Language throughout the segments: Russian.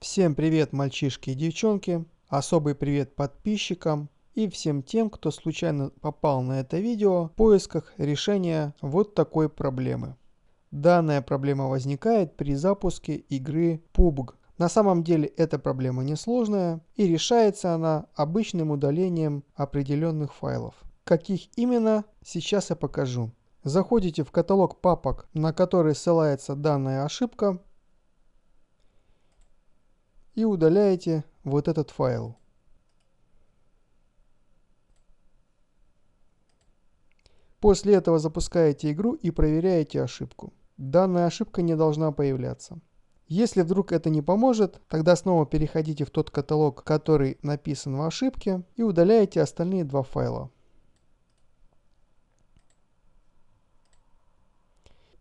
Всем привет, мальчишки и девчонки, особый привет подписчикам и всем тем, кто случайно попал на это видео в поисках решения вот такой проблемы. Данная проблема возникает при запуске игры PUBG на самом деле эта проблема несложная и решается она обычным удалением определенных файлов. Каких именно, сейчас я покажу. Заходите в каталог папок, на который ссылается данная ошибка и удаляете вот этот файл. После этого запускаете игру и проверяете ошибку. Данная ошибка не должна появляться. Если вдруг это не поможет, тогда снова переходите в тот каталог, который написан в ошибке, и удаляете остальные два файла.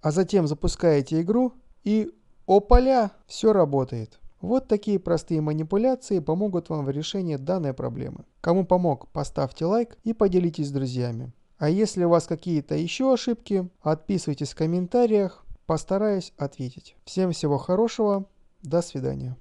А затем запускаете игру и опаля, все работает. Вот такие простые манипуляции помогут вам в решении данной проблемы. Кому помог, поставьте лайк и поделитесь с друзьями. А если у вас какие-то еще ошибки, отписывайтесь в комментариях, Постараюсь ответить. Всем всего хорошего. До свидания.